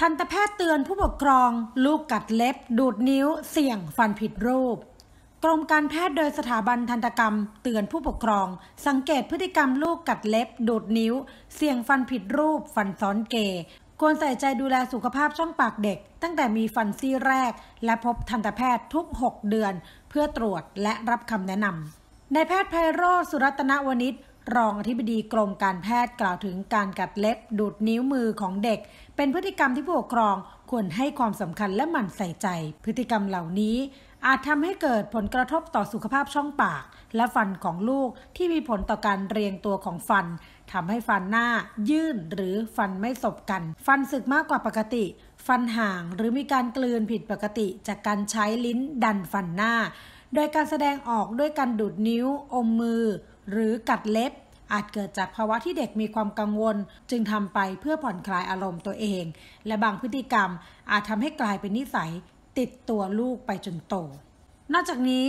ทันตแพทย์เตือนผู้ปกครอง ลูกกัดเล็บ ดูดนิ้วเสี่ยงฟันผิดรูป กรมการแพทย์โดยสถาบันทันตกรรม เตือนผู้ปกครอง สังเกตพฤติกรรมลูกกัดเล็บดูดนิ้ว เสี่ยงฟันผิดรูปฟันซ้อนเกควรใส่ใจดูแลสุขภาพช่องปากเด็ก ตั้งแต่มีฟันซี่แรกและพบทันตแพทย์ทุก 6เดือน เพื่อตรวจและรับคำแนะนำนายแพทย์ไพโรสุรัตนวณิชรองอธิบดีกรมการแพทย์กล่าวถึงการกัดเล็บ ดูดนิ้วมือของเด็ก เป็นพฤติกรรมที่ผู้ปกครองควรให้ความสำคัญและหมั่นใส่ใจ พฤติกรรมเหล่านี้อาจทำให้เกิดผลกระทบต่อสุขภาพช่องปาก และฟันของลูกที่มีผลต่อการเรียงตัวของฟันทำให้ฟันหน้ายื่นหรือฟันไม่สบกัน ฟันสึกมากกว่าปกติ ฟันห่างหรือมีการกลืนผิดปกติ จากการใช้ลิ้นดันฟันหน้า โดยการแสดงออกด้วยการดูดนิ้วอมมือหรือกัดเล็บอาจเกิดจากภาวะที่เด็กมีความกังวล จึงทำไปเพื่อผ่อนคลายอารมณ์ตัวเอง และบางพฤติกรรมอาจทำให้กลายเป็นนิสัย ติดตัวลูกไปจนโต นอกจากนี้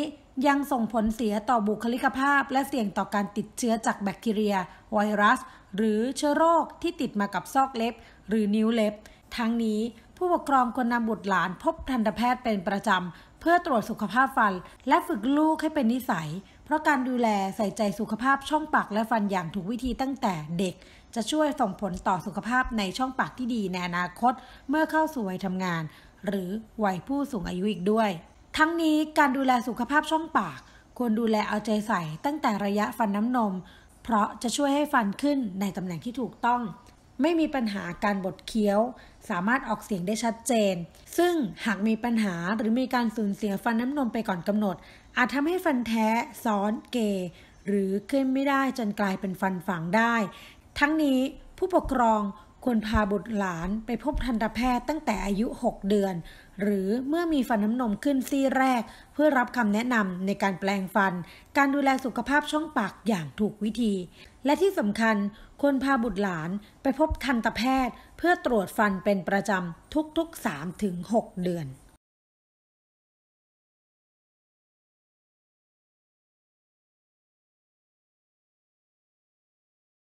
ยังส่งผลเสียต่อบุคลิกภาพและเสี่ยงต่อการติดเชื้อจากแบคทีเรีย ไวรัส หรือเชื้อโรคที่ติดมากับซอกเล็บหรือนิ้วเล็บ ทั้งนี้ผู้ปกครองควรนำบุตรหลานพบทันตแพทย์เป็นประจำเพื่อตรวจสุขภาพฟัน และฝึกลูกให้เป็นนิสัยเพราะการดูแลใส่ใจสุขภาพช่องปากและฟันอย่างถูกวิธีตั้งแต่เด็กจะช่วยส่งผลต่อสุขภาพในช่องปากที่ดีในอนาคตเมื่อเข้าสู่วัยทำงานหรือวัยผู้สูงอายุอีกด้วย ทั้งนี้การดูแลสุขภาพช่องปากควรดูแลเอาใจใส่ ตั้งแต่ระยะฟันน้ำนม เพราะจะช่วยให้ฟันขึ้นในตำแหน่งที่ถูกต้องไม่มีปัญหาการบดเคี้ยวสามารถออกเสียงได้ชัดเจน ซึ่งหากมีปัญหาหรือมีการสูญเสียฟันน้ำนมไปก่อนกำหนด อาจทำให้ฟันแท้ ซ้อนเกหรือขึ้นไม่ได้จนกลายเป็นฟันฝังได้ ทั้งนี้ผู้ปกครองควรพาบุตรหลานไปพบทันตแพทย์ตั้งแต่อายุ 6 เดือน หรือเมื่อมีฟันน้ำนมขึ้นซี่แรก เพื่อรับคำแนะนำในการแปลงฟัน การดูแลสุขภาพช่องปากอย่างถูกวิธี และที่สำคัญควรพาบุตรหลานไปพบทันตแพทย์ เพื่อตรวจฟันเป็นประจำทุกๆ 3-6 เดือน